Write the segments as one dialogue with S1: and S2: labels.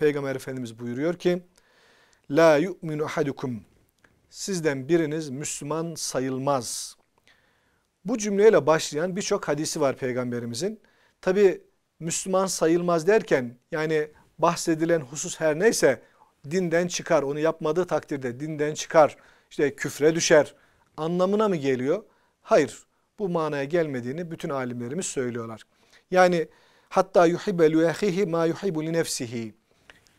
S1: Peygamber Efendimiz buyuruyor ki La yu'minu hadukum Sizden biriniz Müslüman sayılmaz. Bu cümleyle başlayan birçok hadisi var peygamberimizin. Tabi Müslüman sayılmaz derken yani bahsedilen husus her neyse dinden çıkar. Onu yapmadığı takdirde dinden çıkar. İşte küfre düşer anlamına mı geliyor? Hayır bu manaya gelmediğini bütün alimlerimiz söylüyorlar. Yani hatta yuhibbe li ma yuhibbu li nefsihi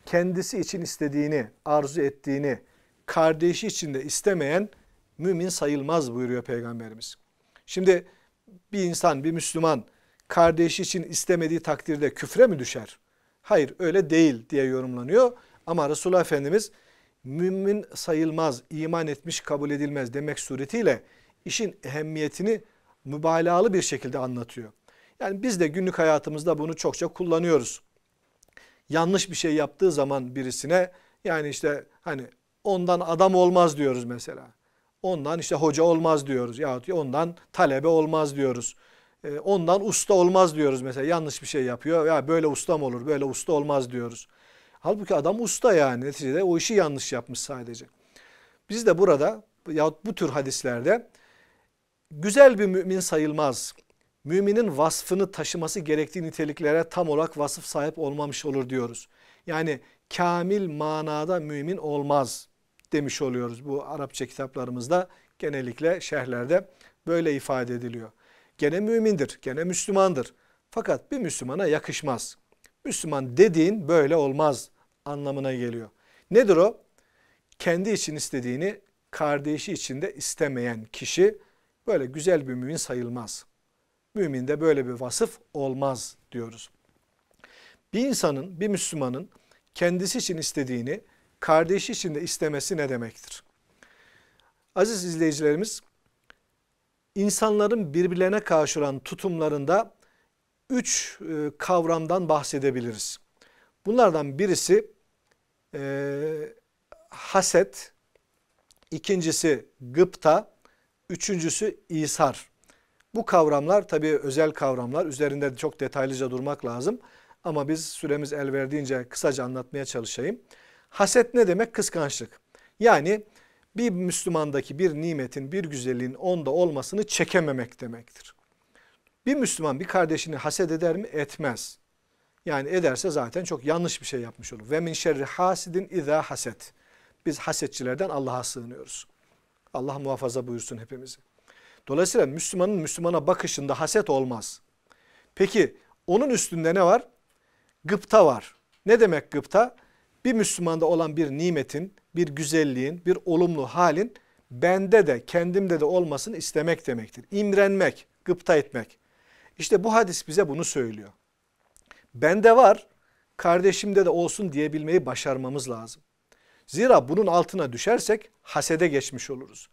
S1: kendisi için istediğini, arzu ettiğini kardeşi için de istemeyen mümin sayılmaz buyuruyor peygamberimiz. Şimdi bir insan, bir Müslüman kardeşi için istemediği takdirde küfre mi düşer? Hayır öyle değil diye yorumlanıyor. Ama Resulullah Efendimiz mümin sayılmaz, iman etmiş kabul edilmez demek suretiyle işin ehemmiyetini mübalağalı bir şekilde anlatıyor. Yani biz de günlük hayatımızda bunu çokça kullanıyoruz yanlış bir şey yaptığı zaman birisine yani işte hani ondan adam olmaz diyoruz mesela. Ondan işte hoca olmaz diyoruz yahut ondan talebe olmaz diyoruz. Ee, ondan usta olmaz diyoruz mesela yanlış bir şey yapıyor. Ya böyle usta mı olur böyle usta olmaz diyoruz. Halbuki adam usta yani neticede o işi yanlış yapmış sadece. Biz de burada yahut bu tür hadislerde güzel bir mümin sayılmaz müminin vasfını taşıması gerektiği niteliklere tam olarak vasıf sahip olmamış olur diyoruz. Yani kamil manada mümin olmaz demiş oluyoruz bu Arapça kitaplarımızda genellikle şehirlerde böyle ifade ediliyor. Gene mümindir, gene Müslümandır. Fakat bir Müslümana yakışmaz. Müslüman dediğin böyle olmaz anlamına geliyor. Nedir o? Kendi için istediğini kardeşi için de istemeyen kişi böyle güzel bir mümin sayılmaz. Müminde böyle bir vasıf olmaz diyoruz. Bir insanın, bir Müslümanın kendisi için istediğini kardeşi için de istemesi ne demektir? Aziz izleyicilerimiz, insanların birbirlerine karşı olan tutumlarında üç e, kavramdan bahsedebiliriz. Bunlardan birisi e, haset, ikincisi gıpta, üçüncüsü isar. Bu kavramlar tabii özel kavramlar. Üzerinde çok detaylıca durmak lazım. Ama biz süremiz el verdiğince kısaca anlatmaya çalışayım. Haset ne demek? Kıskançlık. Yani bir Müslümandaki bir nimetin, bir güzelliğin onda olmasını çekememek demektir. Bir Müslüman bir kardeşini haset eder mi? Etmez. Yani ederse zaten çok yanlış bir şey yapmış olur. Ve min şerri hasidin izâ haset. Biz hasetçilerden Allah'a sığınıyoruz. Allah muhafaza buyursun hepimizi. Dolayısıyla Müslümanın Müslümana bakışında haset olmaz. Peki onun üstünde ne var? Gıpta var. Ne demek gıpta? Bir Müslümanda olan bir nimetin, bir güzelliğin, bir olumlu halin bende de kendimde de olmasını istemek demektir. İmrenmek, gıpta etmek. İşte bu hadis bize bunu söylüyor. Bende var, kardeşimde de olsun diyebilmeyi başarmamız lazım. Zira bunun altına düşersek hasede geçmiş oluruz.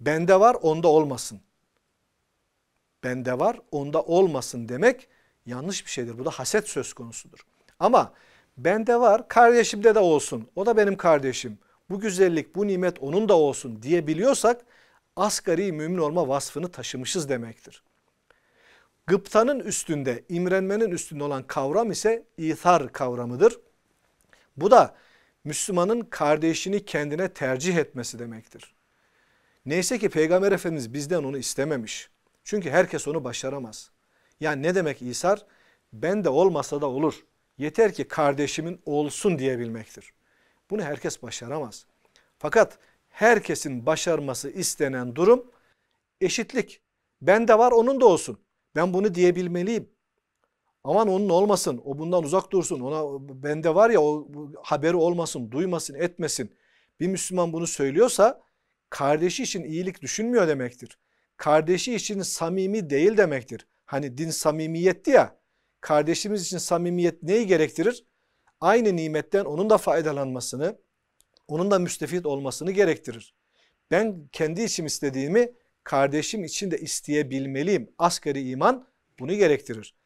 S1: Bende var, onda olmasın bende var onda olmasın demek yanlış bir şeydir. Bu da haset söz konusudur. Ama bende var kardeşimde de olsun o da benim kardeşim bu güzellik bu nimet onun da olsun diyebiliyorsak asgari mümin olma vasfını taşımışız demektir. Gıptanın üstünde imrenmenin üstünde olan kavram ise ithar kavramıdır. Bu da Müslümanın kardeşini kendine tercih etmesi demektir. Neyse ki Peygamber Efendimiz bizden onu istememiş. Çünkü herkes onu başaramaz. Yani ne demek İsar? Ben de olmasa da olur. Yeter ki kardeşimin olsun diyebilmektir. Bunu herkes başaramaz. Fakat herkesin başarması istenen durum eşitlik. Ben de var onun da olsun. Ben bunu diyebilmeliyim. Aman onun olmasın, o bundan uzak dursun, ona bende var ya o haberi olmasın, duymasın, etmesin. Bir Müslüman bunu söylüyorsa kardeşi için iyilik düşünmüyor demektir kardeşi için samimi değil demektir. Hani din samimiyetti ya kardeşimiz için samimiyet neyi gerektirir? Aynı nimetten onun da faydalanmasını, onun da müstefit olmasını gerektirir. Ben kendi için istediğimi kardeşim için de isteyebilmeliyim. Asgari iman bunu gerektirir.